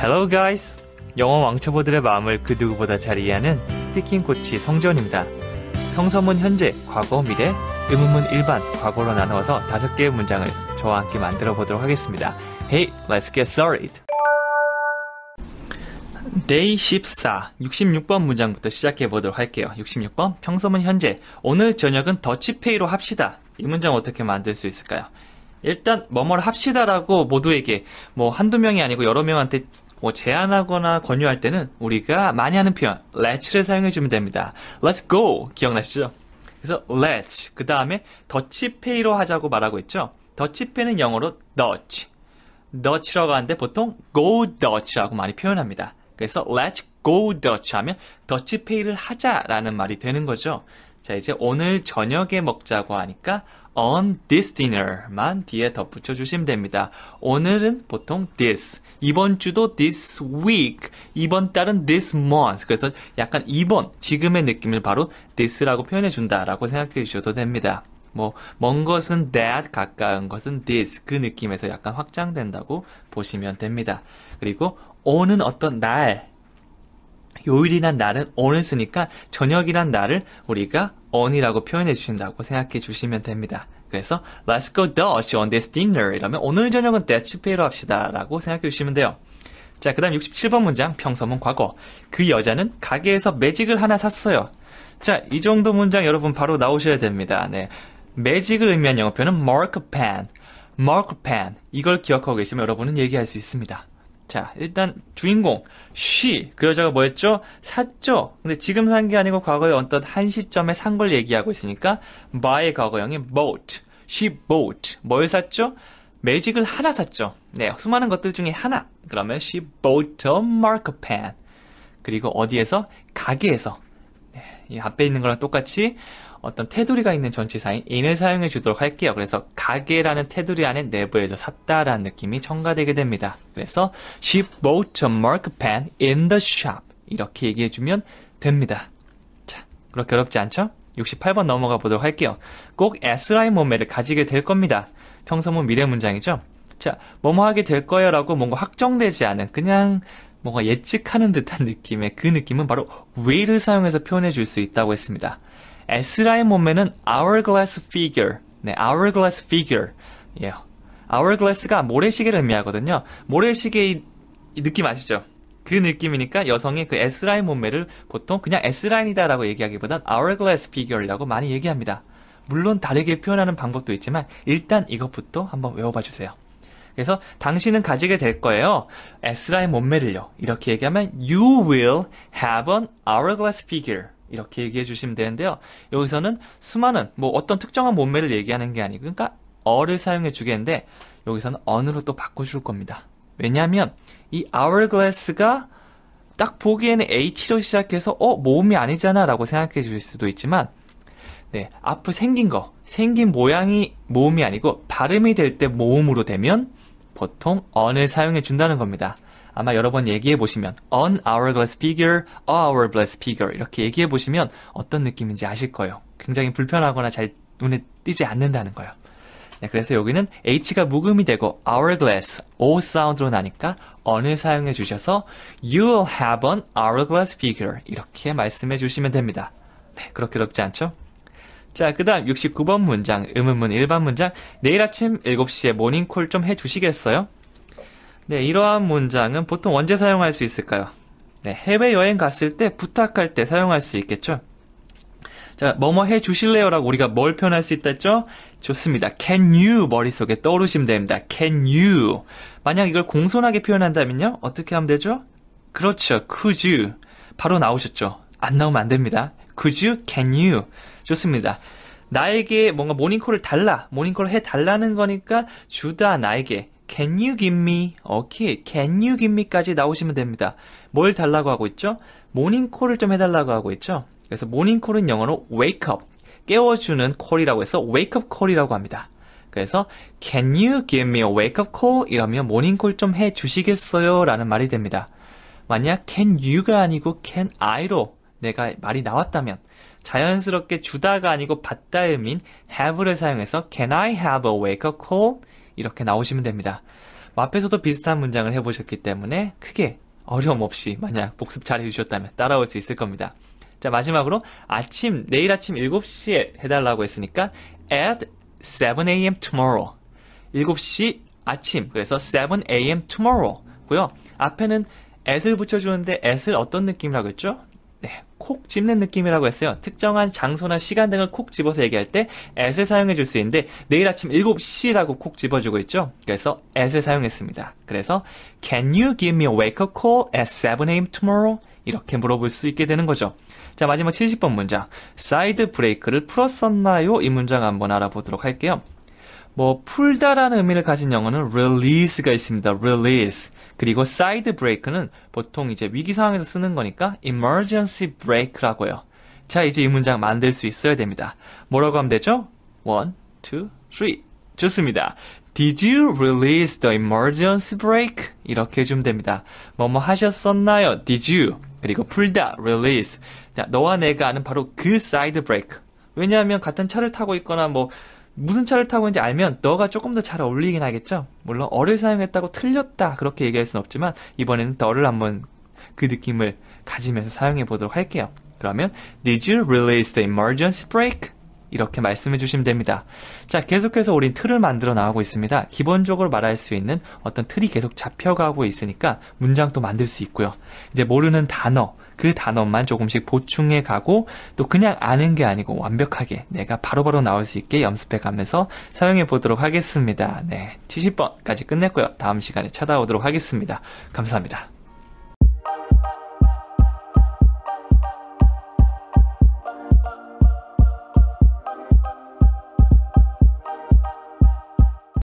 Hello guys! 영어 왕초보들의 마음을 그 누구보다 잘 이해하는 스피킹 코치 성지원입니다. 평소문 현재, 과거, 미래, 의문문 일반, 과거로 나누어서 다섯 개의 문장을 저와 함께 만들어 보도록 하겠습니다. Hey, let's get started! Day 14, 66번 문장부터 시작해 보도록 할게요. 66번, 평소문 현재, 오늘 저녁은 더치페이로 합시다. 이 문장 어떻게 만들 수 있을까요? 일단 뭐뭐를 합시다라고 모두에게 뭐 한두 명이 아니고 여러 명한테 뭐 제안하거나 권유할 때는 우리가 많이 하는 표현 let's를 사용해 주면 됩니다. Let's go 기억나시죠? 그래서 let's 그 다음에 더치페이로 하자고 말하고 있죠. 더치페이는 영어로 Dutch, Dutch라고 하는데 보통 go Dutch라고 많이 표현합니다. 그래서 let's go Dutch 하면 더치페이를 하자라는 말이 되는 거죠. 자, 이제 오늘 저녁에 먹자고 하니까 on this dinner만 뒤에 덧붙여 주시면 됩니다. 오늘은 보통 this, 이번 주도 this week, 이번 달은 this month. 그래서 약간 이번, 지금의 느낌을 바로 this라고 표현해 준다라고 생각해 주셔도 됩니다. 뭐, 먼 것은 that, 가까운 것은 this. 그 느낌에서 약간 확장된다고 보시면 됩니다. 그리고 오는 어떤 날, 요일이란 날은 오늘 쓰니까 저녁이란 날을 우리가 on이라고 표현해 주신다고 생각해 주시면 됩니다. 그래서 Let's go Dutch on this dinner 이러면 오늘 저녁은 Dutch 페이로 합시다 라고 생각해 주시면 돼요. 자, 그 다음 67번 문장 평서문 과거 그 여자는 가게에서 매직을 하나 샀어요. 자, 이 정도 문장 여러분 바로 나오셔야 됩니다. 네. 매직을 의미한 영어표는 mark pen, mark pen 이걸 기억하고 계시면 여러분은 얘기할 수 있습니다. 자, 일단 주인공 s 그 여자가 뭐였죠? 샀죠. 근데 지금 산 게 아니고 과거의 어떤 한 시점에 산 걸 얘기하고 있으니까 by의 과거형인 bought. she bought. 뭘 샀죠? 매직을 하나 샀죠. 네, 수많은 것들 중에 하나. 그러면 she bought a marker pen. 그리고 어디에서? 가게에서. 네, 이 앞에 있는 거랑 똑같이 어떤 테두리가 있는 전치사인 인을 사용해 주도록 할게요. 그래서 가게라는 테두리 안에 내부에서 샀다라는 느낌이 첨가되게 됩니다. 그래서 she bought a mark pen in the shop 이렇게 얘기해 주면 됩니다. 자, 그렇게 어렵지 않죠? 68번 넘어가 보도록 할게요. 꼭 S라인 몸매를 가지게 될 겁니다. 평소문 미래 문장이죠. 자, 뭐뭐 하게 될 거예요라고 뭔가 확정되지 않은 그냥 뭔가 예측하는 듯한 느낌의 그 느낌은 바로 will을 사용해서 표현해 줄 수 있다고 했습니다. s 라인 몸매는 hourglass figure. 네, hourglass figure. 예. hourglass가 모래시계를 의미하거든요. 모래시계의 느낌 아시죠? 그 느낌이니까 여성의 그 S라인 몸매를 보통 그냥 S라인이다라고 얘기하기보단 hourglass f i g u r e 라고 많이 얘기합니다. 물론 다르게 표현하는 방법도 있지만 일단 이것부터 한번 외워봐 주세요. 그래서 당신은 가지게 될 거예요. S라인 몸매를요. 이렇게 얘기하면 you will have an hourglass figure. 이렇게 얘기해 주시면 되는데요. 여기서는 수많은 뭐 어떤 특정한 몸매를 얘기하는 게 아니고 그러니까 어를 사용해 주겠는데 여기서는 언으로 또 바꿔 줄 겁니다. 왜냐하면 이 hourglass가 딱 보기에는 h로 시작해서 어 모음이 아니잖아라고 생각해 주실 수도 있지만 네앞으 생긴 거 생긴 모양이 모음이 아니고 발음이 될 때 모음으로 되면 보통 언을 사용해 준다는 겁니다. 아마 여러 번 얘기해 보시면 o n hourglass figure, a hourglass figure 이렇게 얘기해 보시면 어떤 느낌인지 아실 거예요. 굉장히 불편하거나 잘 눈에 띄지 않는다는 거예요. 네, 그래서 여기는 h가 묵음이 되고 hourglass, o 사운드로 나니까 on을 사용해 주셔서 you'll have an hourglass figure 이렇게 말씀해 주시면 됩니다. 네, 그렇게 어렵지 않죠? 자, 그 다음 69번 문장, 음음문 일반 문장. 내일 아침 7시에 모닝콜 좀 해주시겠어요? 네, 이러한 문장은 보통 언제 사용할 수 있을까요? 네, 해외여행 갔을 때 부탁할 때 사용할 수 있겠죠? 자, 뭐뭐 해 주실래요? 라고 우리가 뭘 표현할 수 있다 죠 좋습니다. Can you 머릿속에 떠오르시면 됩니다. Can you. 만약 이걸 공손하게 표현한다면요? 어떻게 하면 되죠? 그렇죠. Could you. 바로 나오셨죠? 안 나오면 안 됩니다. Could you? Can you. 좋습니다. 나에게 뭔가 모닝콜을 달라. 모닝콜을 해 달라는 거니까 주다 나에게. can you give me a k can you give me까지 나오시면 됩니다. 뭘 달라고 하고 있죠? 모닝콜을 좀 해달라고 하고 있죠? 그래서 모닝콜은 영어로 wake up, 깨워주는 콜이라고 해서 wake up call이라고 합니다. 그래서 can you give me a wake up call? 이러면 모닝콜 좀 해주시겠어요? 라는 말이 됩니다. 만약 can you가 아니고 can I로 내가 말이 나왔다면 자연스럽게 주다가 아니고 받다음인 have를 사용해서 can I have a wake up call? 이렇게 나오시면 됩니다. 앞에서도 비슷한 문장을 해보셨기 때문에 크게 어려움 없이 만약 복습 잘 해주셨다면 따라올 수 있을 겁니다. 자, 마지막으로 아침, 내일 아침 7시에 해달라고 했으니까 at 7am tomorrow. 7시 아침. 그래서 7am tomorrow. 고요. 앞에는 at을 붙여주는데 at을 어떤 느낌이라고 했죠? 콕 집는 느낌이라고 했어요. 특정한 장소나 시간 등을 콕 집어서 얘기할 때 as을 사용해 줄 수 있는데 내일 아침 7시라고 콕 집어주고 있죠. 그래서 as을 사용했습니다. 그래서 can you give me a wake up call at 7am tomorrow? 이렇게 물어볼 수 있게 되는 거죠. 자, 마지막 70번 문장. 사이드 브레이크를 풀었었나요? 이 문장 한번 알아보도록 할게요. 뭐 풀다라는 의미를 가진 영어는 release가 있습니다. release. 그리고 side break는 보통 이제 위기 상황에서 쓰는 거니까 emergency break라고요. 자, 이제 이 문장 만들 수 있어야 됩니다. 뭐라고 하면 되죠? 1 2 3. 좋습니다. Did you release the emergency brake? 이렇게 해주면 됩니다. 뭐뭐 뭐 하셨었나요? Did you? 그리고 풀다, release. 자, 너와 내가 아는 바로 그 사이드 브레이크. 왜냐하면 같은 차를 타고 있거나 뭐 무슨 차를 타고 있는지 알면 너가 조금 더 잘 어울리긴 하겠죠. 물론 어를 사용했다고 틀렸다 그렇게 얘기할 수는 없지만 이번에는 너를 한번 그 느낌을 가지면서 사용해 보도록 할게요. 그러면 Did you release the emergency brake? 이렇게 말씀해 주시면 됩니다. 자, 계속해서 우린 틀을 만들어 나가고 있습니다. 기본적으로 말할 수 있는 어떤 틀이 계속 잡혀가고 있으니까 문장도 만들 수 있고요. 이제 모르는 단어, 그 단어만 조금씩 보충해 가고 또 그냥 아는 게 아니고 완벽하게 내가 바로바로 나올 수 있게 연습해 가면서 사용해 보도록 하겠습니다. 네. 70번까지 끝냈고요. 다음 시간에 찾아오도록 하겠습니다. 감사합니다.